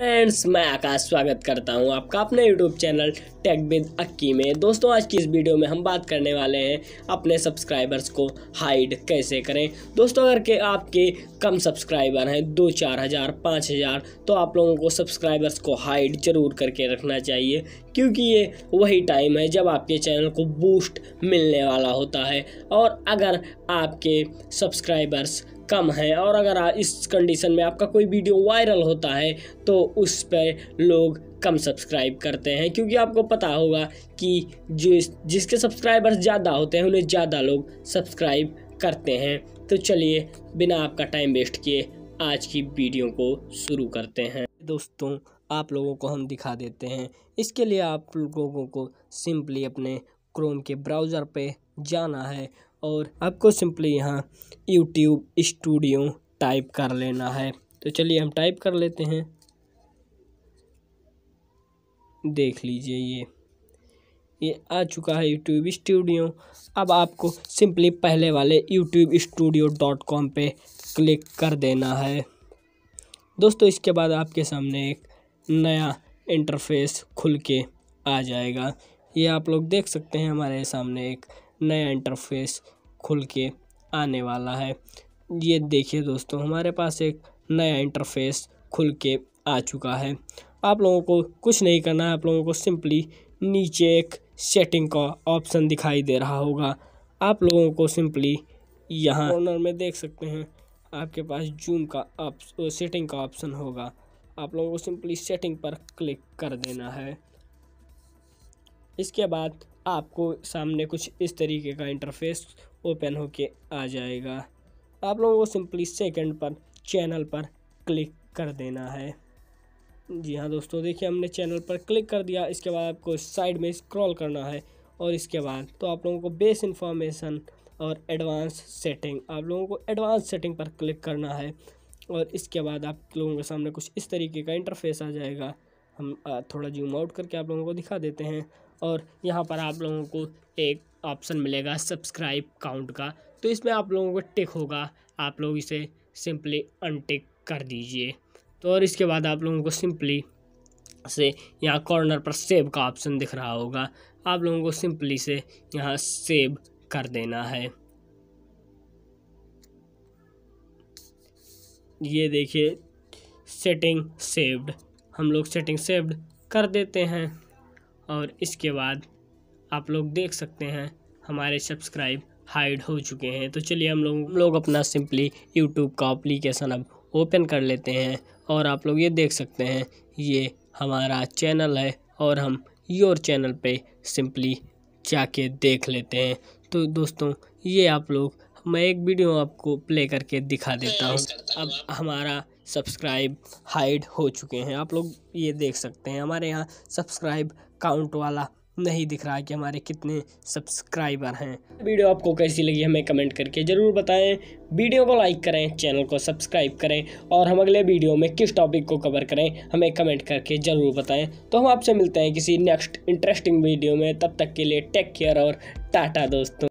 friends मैं आकाश स्वागत करता हूं आपका अपने YouTube channel tech with Akki में दोस्तों आज की इस वीडियो में हम बात करने वाले हैं अपने सब्सक्राइबर्स को हाइड कैसे करें दोस्तों अगर के आपके कम सब्सक्राइबर हैं दो चार हज़ार पाँच हज़ार तो आप लोगों को सब्सक्राइबर्स को हाइड जरूर करके रखना चाहिए क्योंकि ये वही टाइम है जब आपके चैनल को बूस्ट मिलने वाला होता है और अगर आपके सब्सक्राइबर्स कम है और अगर इस कंडीशन में आपका कोई वीडियो वायरल होता है तो उस पर लोग कम सब्सक्राइब करते हैं क्योंकि आपको पता होगा कि जो जिसके सब्सक्राइबर्स ज़्यादा होते हैं उन्हें ज़्यादा लोग सब्सक्राइब करते हैं तो चलिए बिना आपका टाइम वेस्ट किए आज की वीडियो को शुरू करते हैं दोस्तों आप लोगों को हम दिखा देते हैं इसके लिए आप लोगों को सिंपली अपने क्रोम के ब्राउज़र पे जाना है और आपको सिंपली यहाँ यूट्यूब स्टूडियो टाइप कर लेना है तो चलिए हम टाइप कर लेते हैं देख लीजिए ये ये आ चुका है यूट्यूब स्टूडियो अब आपको सिंपली पहले वाले यूट्यूब स्टूडियो डॉट कॉम पर क्लिक कर देना है दोस्तों इसके बाद आपके सामने एक नया इंटरफेस खुल के आ जाएगा ये आप लोग देख सकते हैं हमारे सामने एक नया इंटरफेस खुल के आने वाला है ये देखिए दोस्तों हमारे पास एक नया इंटरफेस खुल के आ चुका है आप लोगों को कुछ नहीं करना है आप लोगों को सिंपली नीचे एक सेटिंग का ऑप्शन दिखाई दे रहा होगा आप लोगों को सिंपली यहाँ कॉर्नर में देख सकते हैं आपके पास जूम का सेटिंग का ऑप्शन होगा आप लोगों को सिंपली सेटिंग पर क्लिक कर देना है इसके बाद आपको सामने कुछ इस तरीके का इंटरफेस ओपन होके आ जाएगा आप लोगों को सिंपली सेकंड पर चैनल पर क्लिक कर देना है जी हाँ दोस्तों देखिए हमने चैनल पर क्लिक कर दिया इसके बाद आपको साइड में स्क्रॉल करना है और इसके बाद तो आप लोगों को बेस इन्फॉर्मेशन और एडवांस सेटिंग आप लोगों को एडवांस सेटिंग पर क्लिक करना है और इसके बाद आप लोगों के सामने कुछ इस तरीके का इंटरफेस आ जाएगा हम थोड़ा जूम आउट करके आप लोगों को दिखा देते हैं और यहाँ पर आप लोगों को एक ऑप्शन मिलेगा सब्सक्राइब काउंट का तो इसमें आप लोगों को टिक होगा आप लोग इसे सिंपली अनटिक कर दीजिए तो और इसके बाद आप लोगों को सिंपली से यहाँ कॉर्नर पर सेव का ऑप्शन दिख रहा होगा आप लोगों को सिंपली से यहाँ सेव कर देना है ये देखिए सेटिंग सेव्ड हम लोग सेटिंग सेव्ड कर देते हैं और इसके बाद आप लोग देख सकते हैं हमारे सब्सक्राइब हाइड हो चुके हैं तो चलिए हम लोग लोग अपना सिंपली यूट्यूब का अप्लीकेशन अब ओपन कर लेते हैं और आप लोग ये देख सकते हैं ये हमारा चैनल है और हम योर चैनल पे सिंपली जाके देख लेते हैं तो दोस्तों ये आप लोग मैं एक वीडियो आपको प्ले करके दिखा देता हूँ अब हमारा सब्सक्राइब हाइड हो चुके हैं आप लोग ये देख सकते हैं हमारे यहाँ सब्सक्राइब काउंट वाला नहीं दिख रहा है कि हमारे कितने सब्सक्राइबर हैं वीडियो आपको कैसी लगी हमें कमेंट करके ज़रूर बताएं वीडियो को लाइक करें चैनल को सब्सक्राइब करें और हम अगले वीडियो में किस टॉपिक को कवर करें हमें कमेंट करके ज़रूर बताएं तो हम आपसे मिलते हैं किसी नेक्स्ट इंटरेस्टिंग वीडियो में तब तक के लिए टेक केयर और टाटा दोस्तों